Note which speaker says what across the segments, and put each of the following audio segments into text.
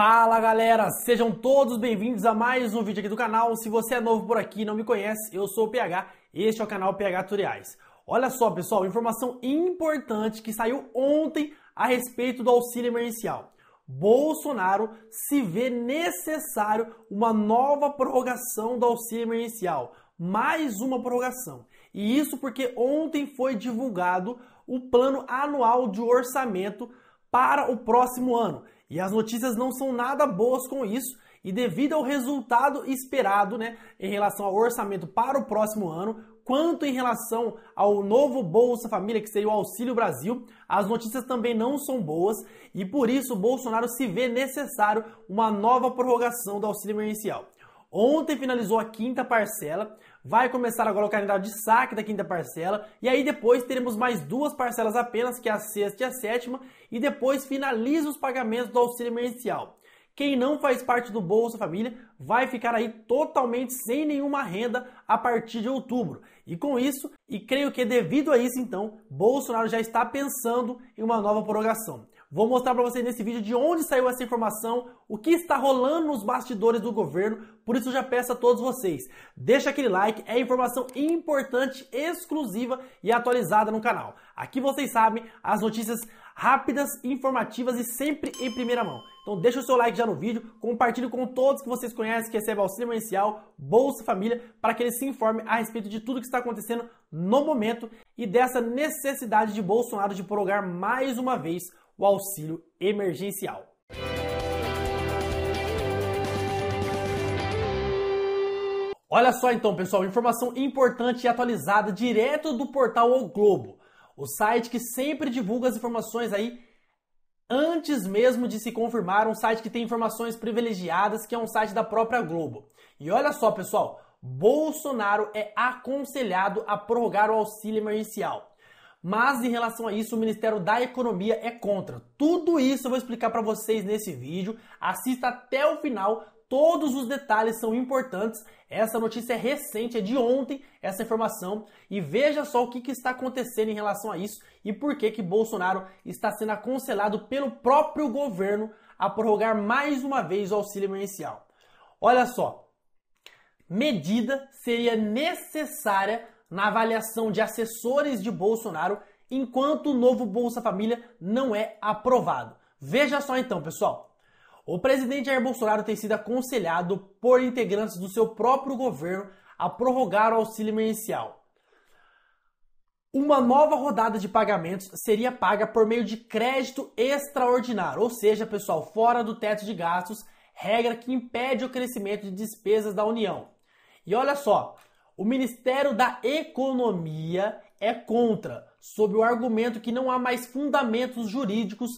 Speaker 1: Fala galera, sejam todos bem-vindos a mais um vídeo aqui do canal. Se você é novo por aqui e não me conhece, eu sou o PH, este é o canal PH Tutoriais. Olha só pessoal, informação importante que saiu ontem a respeito do auxílio emergencial. Bolsonaro se vê necessário uma nova prorrogação do auxílio emergencial. Mais uma prorrogação. E isso porque ontem foi divulgado o plano anual de orçamento para o próximo ano. E as notícias não são nada boas com isso. E devido ao resultado esperado, né, em relação ao orçamento para o próximo ano, quanto em relação ao novo Bolsa Família, que seria o Auxílio Brasil, as notícias também não são boas e por isso Bolsonaro se vê necessário uma nova prorrogação do auxílio emergencial. Ontem finalizou a quinta parcela, vai começar agora o calendário de saque da quinta parcela, e aí depois teremos mais duas parcelas apenas, que é a sexta e a sétima, e depois finaliza os pagamentos do auxílio emergencial. Quem não faz parte do Bolsa Família vai ficar aí totalmente sem nenhuma renda a partir de outubro. E com isso, e creio que é devido a isso então, Bolsonaro já está pensando em uma nova prorrogação. Vou mostrar para vocês nesse vídeo de onde saiu essa informação, o que está rolando nos bastidores do governo. Por isso já peço a todos vocês, deixa aquele like, é informação importante, exclusiva e atualizada no canal. Aqui vocês sabem as notícias rápidas, informativas e sempre em primeira mão. Então deixa o seu like já no vídeo, compartilhe com todos que vocês conhecem que recebem auxílio emergencial, Bolsa Família, para que eles se informem a respeito de tudo que está acontecendo no momento e dessa necessidade de Bolsonaro de prorrogar mais uma vez o auxílio emergencial. Olha só então, pessoal, informação importante e atualizada direto do portal O Globo, o site que sempre divulga as informações aí antes mesmo de se confirmar, um site que tem informações privilegiadas, que é um site da própria Globo. E olha só, pessoal, Bolsonaro é aconselhado a prorrogar o auxílio emergencial mas em relação a isso o Ministério da Economia é contra. Tudo isso eu vou explicar para vocês nesse vídeo. Assista até o final, todos os detalhes são importantes. Essa notícia é recente, é de ontem essa informação. E veja só o que, que, está acontecendo em relação a isso e por que, que Bolsonaro está sendo aconselhado pelo próprio governo a prorrogar mais uma vez o auxílio emergencial. Olha só, medida seria necessária na avaliação de assessores de Bolsonaro enquanto o novo Bolsa Família não é aprovado. Veja só então, pessoal. O presidente Jair Bolsonaro tem sido aconselhado por integrantes do seu próprio governo a prorrogar o auxílio emergencial. Uma nova rodada de pagamentos seria paga por meio de crédito extraordinário, ou seja, pessoal, fora do teto de gastos, regra que impede o crescimento de despesas da União. E olha só, o Ministério da Economia é contra, sob o argumento que não há mais fundamentos jurídicos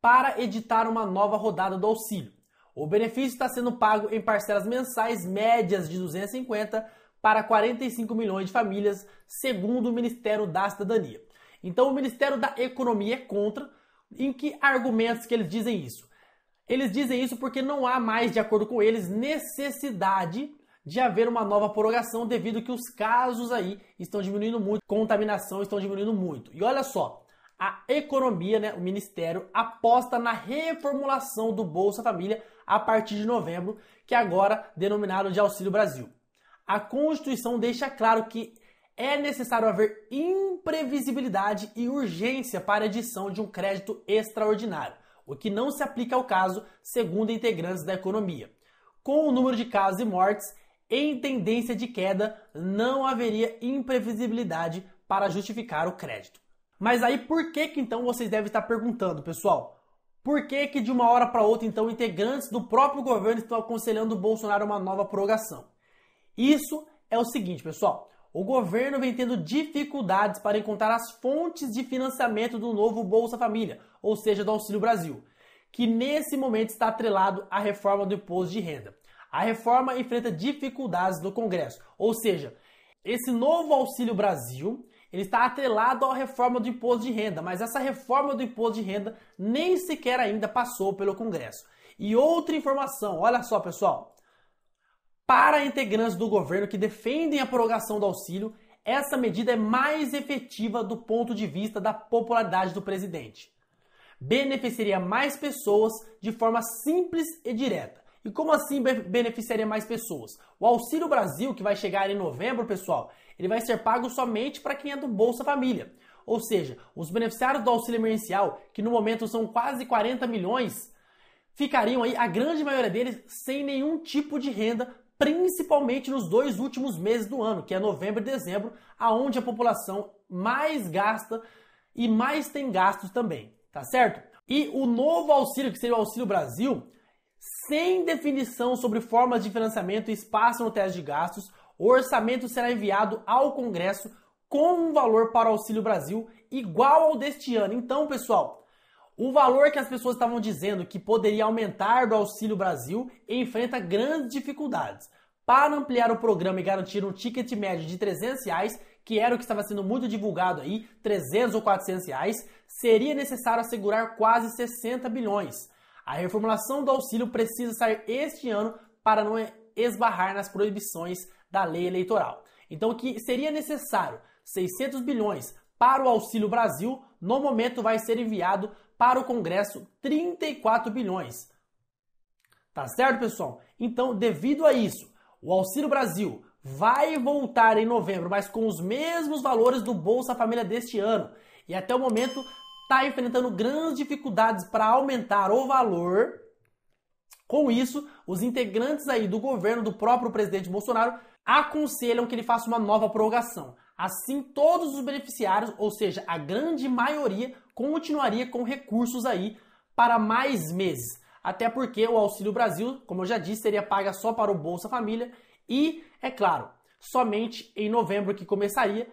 Speaker 1: para editar uma nova rodada do auxílio. O benefício está sendo pago em parcelas mensais médias de 250 para 45 milhões de famílias, segundo o Ministério da Cidadania. Então, o Ministério da Economia é contra. Em que argumentos que eles dizem isso? Eles dizem isso porque não há mais, de acordo com eles, necessidade de haver uma nova prorrogação devido que os casos aí estão diminuindo muito, contaminação estão diminuindo muito. E olha só, a economia, né, o ministério aposta na reformulação do Bolsa Família a partir de novembro, que agora denominado de Auxílio Brasil. A Constituição deixa claro que é necessário haver imprevisibilidade e urgência para a edição de um crédito extraordinário, o que não se aplica ao caso, segundo integrantes da economia. Com o número de casos e mortes, em tendência de queda, não haveria imprevisibilidade para justificar o crédito. Mas aí por que que então vocês devem estar perguntando, pessoal? Por que que de uma hora para outra então integrantes do próprio governo estão aconselhando o Bolsonaro uma nova prorrogação? Isso é o seguinte, pessoal. O governo vem tendo dificuldades para encontrar as fontes de financiamento do novo Bolsa Família, ou seja, do Auxílio Brasil, que nesse momento está atrelado à reforma do imposto de renda. A reforma enfrenta dificuldades no Congresso, ou seja, esse novo Auxílio Brasil ele está atrelado à reforma do imposto de renda, mas essa reforma do imposto de renda nem sequer ainda passou pelo Congresso. E outra informação, olha só, pessoal. Para integrantes do governo que defendem a prorrogação do auxílio, essa medida é mais efetiva do ponto de vista da popularidade do presidente. Beneficiaria mais pessoas de forma simples e direta. E como assim beneficiaria mais pessoas? O Auxílio Brasil, que vai chegar em novembro, pessoal, ele vai ser pago somente para quem é do Bolsa Família. Ou seja, os beneficiários do auxílio emergencial, que no momento são quase 40 milhões, ficariam aí, a grande maioria deles, sem nenhum tipo de renda, principalmente nos dois últimos meses do ano, que é novembro e dezembro, aonde a população mais gasta e mais tem gastos também, tá certo? E o novo auxílio, que seria o Auxílio Brasil, sem definição sobre formas de financiamento e espaço no teste de gastos, o orçamento será enviado ao Congresso com um valor para o Auxílio Brasil igual ao deste ano. Então, pessoal, o valor que as pessoas estavam dizendo que poderia aumentar do Auxílio Brasil enfrenta grandes dificuldades. Para ampliar o programa e garantir um ticket médio de 300 reais, que era o que estava sendo muito divulgado aí, 300 ou 400 reais, seria necessário assegurar quase 60 bilhões. A reformulação do auxílio precisa sair este ano para não esbarrar nas proibições da lei eleitoral. Então, o que seria necessário 600 bilhões para o Auxílio Brasil, no momento vai ser enviado para o Congresso 34 bilhões. Tá certo, pessoal? Então, devido a isso, o Auxílio Brasil vai voltar em novembro, mas com os mesmos valores do Bolsa Família deste ano. E até o momento está enfrentando grandes dificuldades para aumentar o valor. Com isso, os integrantes aí do governo do próprio presidente Bolsonaro aconselham que ele faça uma nova prorrogação. Assim, todos os beneficiários, ou seja, a grande maioria, continuaria com recursos aí para mais meses. Até porque o Auxílio Brasil, como eu já disse, seria paga só para o Bolsa Família e, é claro, somente em novembro que começaria.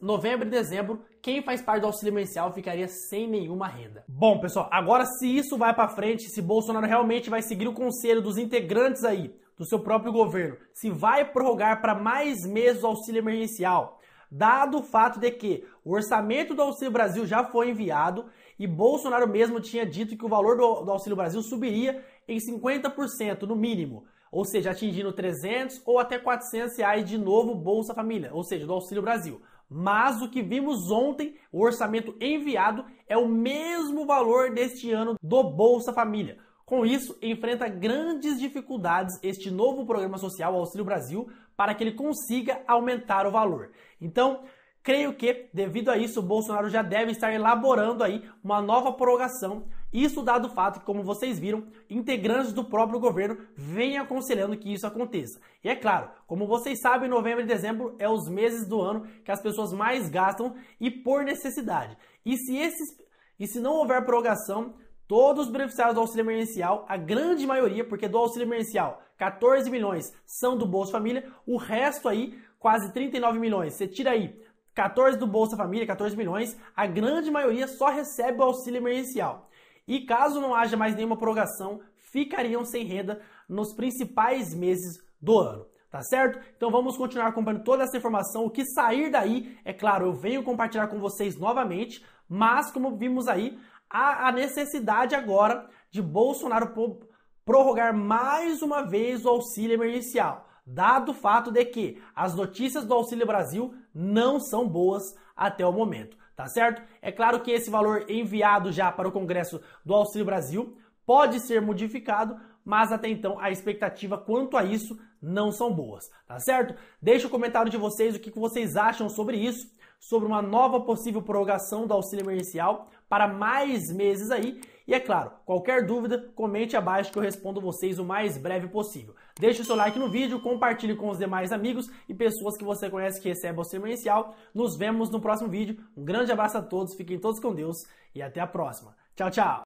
Speaker 1: Novembro e dezembro, quem faz parte do auxílio emergencial ficaria sem nenhuma renda. Bom, pessoal, agora se isso vai para frente, se Bolsonaro realmente vai seguir o conselho dos integrantes aí do seu próprio governo, se vai prorrogar para mais meses o auxílio emergencial, dado o fato de que o orçamento do Auxílio Brasil já foi enviado e Bolsonaro mesmo tinha dito que o valor do, do Auxílio Brasil subiria em 50% no mínimo ou seja, atingindo 300 ou até 400 reais de novo Bolsa Família, ou seja, do Auxílio Brasil. Mas o que vimos ontem, o orçamento enviado, é o mesmo valor deste ano do Bolsa Família. Com isso, enfrenta grandes dificuldades este novo programa social Auxílio Brasil para que ele consiga aumentar o valor. Então, creio que, devido a isso, o Bolsonaro já deve estar elaborando aí uma nova prorrogação isso dado o fato que, como vocês viram, integrantes do próprio governo vêm aconselhando que isso aconteça. E é claro, como vocês sabem, novembro e dezembro é os meses do ano que as pessoas mais gastam e por necessidade. E se esses e se não houver prorrogação, todos os beneficiários do auxílio emergencial, a grande maioria, porque do auxílio emergencial 14 milhões são do Bolsa Família, o resto aí, quase 39 milhões, você tira aí 14 do Bolsa Família, 14 milhões, a grande maioria só recebe o auxílio emergencial. E caso não haja mais nenhuma prorrogação, ficariam sem renda nos principais meses do ano. Tá certo? Então vamos continuar acompanhando toda essa informação. O que sair daí, é claro, eu venho compartilhar com vocês novamente, mas como vimos aí, há a necessidade agora de Bolsonaro prorrogar mais uma vez o auxílio emergencial, dado o fato de que as notícias do Auxílio Brasil não são boas até o momento tá certo? É claro que esse valor enviado já para o Congresso do Auxílio Brasil pode ser modificado, mas até então a expectativa quanto a isso não são boas, tá certo? Deixa o comentário de vocês o que vocês acham sobre isso sobre uma nova possível prorrogação do auxílio emergencial para mais meses aí. E é claro, qualquer dúvida, comente abaixo que eu respondo vocês o mais breve possível. Deixe o seu like no vídeo, compartilhe com os demais amigos e pessoas que você conhece que recebem auxílio emergencial. Nos vemos no próximo vídeo. Um grande abraço a todos, fiquem todos com Deus e até a próxima. Tchau, tchau!